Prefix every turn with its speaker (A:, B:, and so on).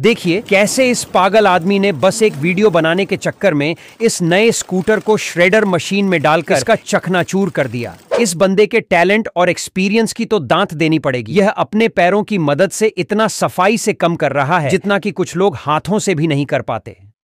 A: देखिए कैसे इस पागल आदमी ने बस एक वीडियो बनाने के चक्कर में इस नए स्कूटर को श्रेडर मशीन में डालकर इसका चखनाचूर कर दिया इस बंदे के टैलेंट और एक्सपीरियंस की तो दांत देनी पड़ेगी यह अपने पैरों की मदद से इतना सफाई से कम कर रहा है जितना कि कुछ लोग हाथों से भी नहीं कर पाते